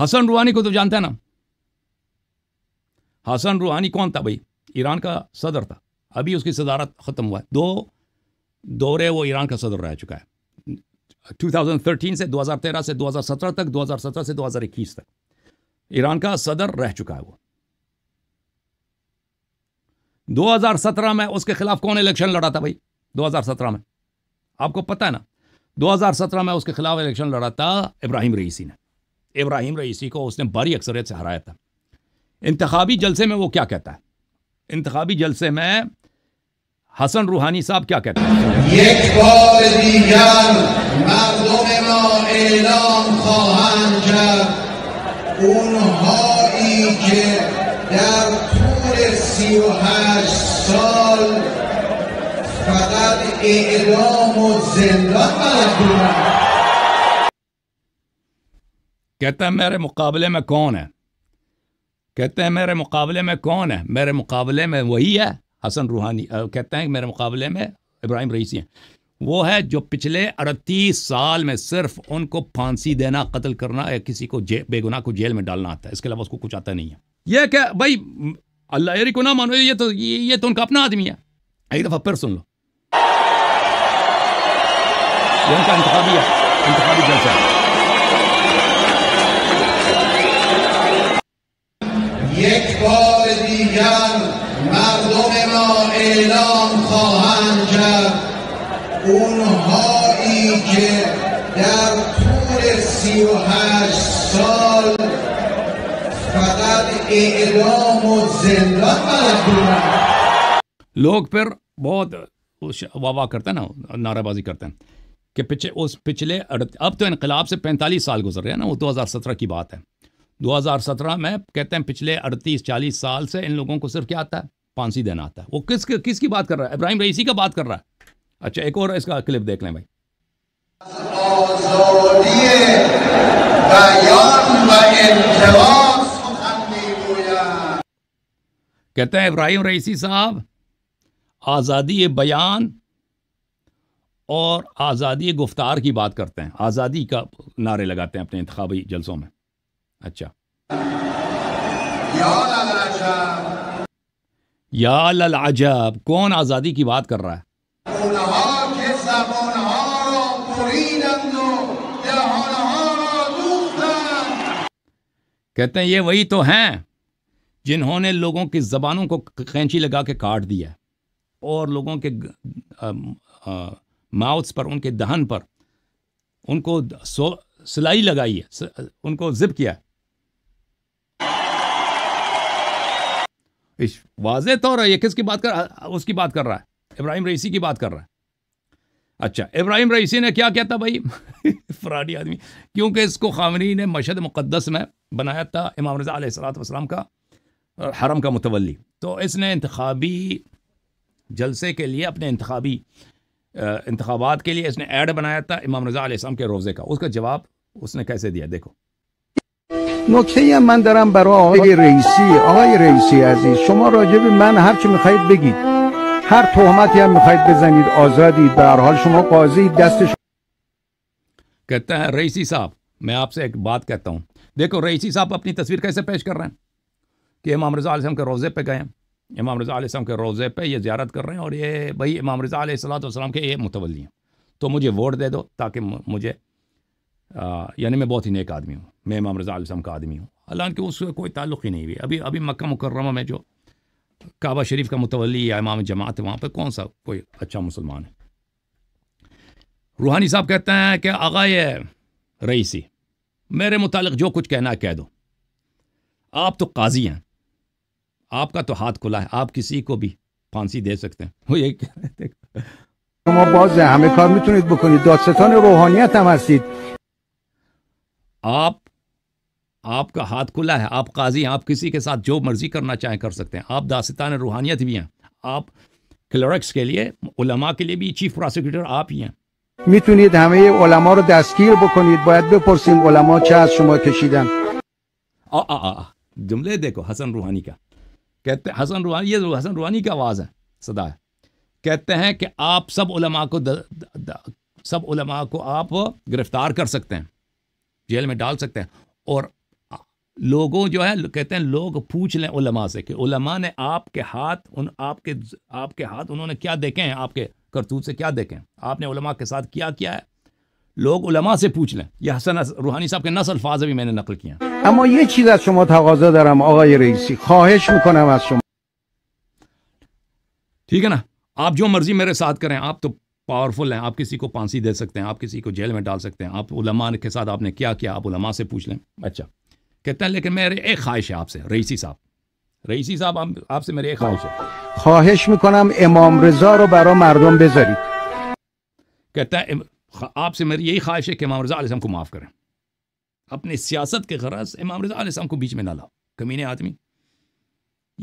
हसन रूहानी को तो जानते हैं ना हसन रूहानी कौन था भाई ईरान का सदर था अभी उसकी सदारत ख़त्म हुआ है दो दौरे वो ईरान का सदर रह चुका है 2013 से 2013 से 2017 तक 2017 से 2021 तक ईरान का सदर रह चुका है वो 2017 में उसके खिलाफ कौन इलेक्शन लड़ा था भाई 2017 में आपको पता है ना 2017 में उसके खिलाफ इलेक्शन लड़ा था इब्राहिम रईसी ने इब्राहिम रईसी को उसने बड़ी अक्सरियत से हराया था इंतबी जलसे में वो क्या कहता है इंतबी जलसे में हसन रूहानी साहब क्या कहते हैं कहता है मेरे मुकाबले में कौन है कहते हैं मेरे मुकाबले में कौन है मेरे मुकाबले में वही है हसन रूहानी कहते हैं मेरे मुकाबले में इब्राहिम रईसी हैं वो है जो पिछले अड़तीस साल में सिर्फ उनको फांसी देना कत्ल करना या किसी को जे बेगुनाह को जेल में डालना आता है इसके अलावा उसको कुछ आता नहीं है ये क्या भाई अल्लाह को ना मानो ये तो ये, ये तो उनका अपना आदमी है एक दफ़ा फिर सुन लो ये उनका इंतजाम है یک بار دیگر مردم ما اعلام خواهند کرد اونهایی که در طول سی و هشت سال فقط اعلام و زندان بلد لوگ پر بہت واہ کرتے ہیں نا نعرہ بازی کرتے ہیں کہ پچھے اس پچھلے اب تو انقلاب سے پینتالیس سال گزر رہے ہیں نا وہ دو ہزار سترہ کی بات ہے 2017 में कहते हैं पिछले 38 40 साल से इन लोगों को सिर्फ क्या आता है फांसी देना आता है वो किस किसकी बात कर रहा है इब्राहिम रईसी का बात कर रहा है अच्छा एक और इसका क्लिप देख लें भाई कहते हैं इब्राहिम रईसी साहब आज़ादी बयान और आज़ादी गुफ्तार की बात करते हैं आज़ादी का नारे लगाते हैं अपने इंतबी जलसों में अच्छा या लल अजब कौन आज़ादी की बात कर रहा है कहते हैं ये वही तो हैं जिन्होंने लोगों की ज़बानों को कैंची लगा के काट दिया और लोगों के माउथ्स पर उनके दहन पर उनको सिलाई लगाई है उनको जिप किया है वाजे तौर है ये किसकी बात कर उसकी बात कर रहा है इब्राहिम रईसी की बात कर रहा है अच्छा इब्राहिम रईसी ने क्या किया था भाई फ्राडी आदमी क्योंकि इसको खामनी ने मशद मुक़दस में बनाया था इमाम रजा सलाम का हरम का मुतवली तो इसने इंतबी जलसे के लिए अपने इंतबी इंतबात के लिए इसने ऐड बनाया था इमाम रजा के रोज़े का उसका जवाब उसने कैसे दिया देखो نکته من دارم برای آقای رئیسی آقای رئیسی عزیز شما راجع به من هر چی میخواید بگید هر تهمتی هم میخواید بزنید آزادید به هر حال شما قاضی دستش कहते हैं रईसी साहब मैं आपसे एक बात कहता हूँ देखो रईसी साहब अपनी तस्वीर कैसे पेश कर रहे हैं कि इमाम रज़ा आसम के रोज़े पे गए हैं इमाम रज़ा आसम के रोज़े पे ये ज्यारत कर रहे हैं और ये भाई इमाम रज़ा सलाम के ये मुतवली हैं तो मुझे वोट दे दो ताकि मुझे यानी मैं बहुत ही नेक आदमी हूँ मैं इमाम रज़ा आलम का आदमी हूँ हालांकि उसका कोई ताल्लुक ही नहीं हुई अभी अभी मक्का मुकर्रमा में जो काबा शरीफ का मुतवली या इमाम जमात है वहाँ पर कौन सा कोई अच्छा मुसलमान है रूहानी साहब कहते हैं कि आगा रईसी मेरे मुतालिक जो कुछ कहना है कह दो आप तो काजी हैं आपका तो हाथ खुला है आप किसी को भी फांसी दे सकते हैं वो ये कह रहे थे شما باز همه کار میتونید بکنید دادستان روحانیت هم هستید आप आपका हाथ खुला है आप काजी हैं आप किसी के साथ जो मर्जी करना चाहें कर सकते हैं आप दासितान रूहानियत भी हैं आप क्लर्क्स के लिए उलमा के लिए भी चीफ प्रोसिक्यूटर आप ही हैं میتونید همه علما رو دستگیر بکنید باید بپرسیم علما چه از شما کشیدن آ آ آ جمله دیکھو حسن روحانی کا کہتے हसन रूहानी ये हसन रूहानी की आवाज़ है सदा ہے कहते हैं कि आप सब उलमा को द, द, द, सब उलमा को आप गिरफ्तार कर सकते हैं जेल में डाल सकते हैं और लोगों जो है कहते हैं लोग पूछ लें उलमा से कि उलमा ने आपके हाथ उन आपके आपके हाथ उन्होंने क्या देखे हैं आपके करतूत से क्या देखे हैं आपने उलमा के साथ क्या किया है लोग उलमा से पूछ लें यह हसन रूहानी साहब के नस्ल अल्फाज भी मैंने नकल किए हैं اما یه چیز از شما تقاضا دارم آقای رئیسی خواهش میکنم از شما ठीक है ना आप जो मर्जी मेरे साथ करें आप तो पावरफुल हैं आप किसी को फांसी दे सकते हैं आप किसी को जेल में डाल सकते हैं आप उलमा के साथ आपने क्या किया आप उलमा से पूछ लें अच्छा कहते हैं लेकिन मेरे एक ख्वाहिश है आपसे रईसी साहब रईसी साहब आपसे मेरी एक ख्वाहिश है ख्वाहिश मिکنم इमाम रजा رو बारो مردم बेजरी कहते हैं आपसे मेरी यही ख्वाहिश है कि इमाम रजा आलम को माफ़ करें अपने सियासत के गरज इमाम रजा आलम को बीच में ना लाओ कमीने आदमी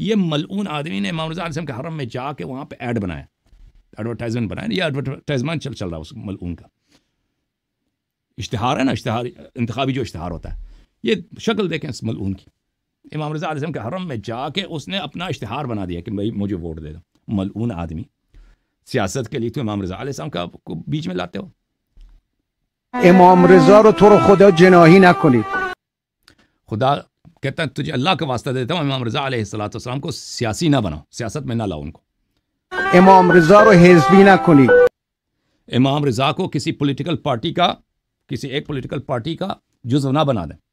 ये मलून आदमी ने इमाम रजा आलम के हरम में जाके वहाँ पर एड बनाया एडवर्टाइजमेंट बनाए ये एडवर्टाइजमेंट चल चल रहा है उस मलून का इश्तहार है ना इश्तहार इंतबी जो इश्तहार होता है ये शक्ल देखें इस मलून की इमाम रजा आजम के हरम में जाके उसने अपना इश्तहार बना दिया कि भाई मुझे वोट दे दो मलून आदमी सियासत के लिए तो इमाम रजा आलम का बीच में लाते हो इमाम रजा रो थोड़ा खुदा जनाही ना खुदा कहता है तुझे अल्लाह का वास्ता देता हूँ इमाम रजा सलाम को सियासी ना बनाओ सियासत में ना लाओ उनको इमाम रजा और हेजबी ना खुनी इमाम रजा को किसी पॉलिटिकल पार्टी का किसी एक पॉलिटिकल पार्टी का जुज्व ना बना दें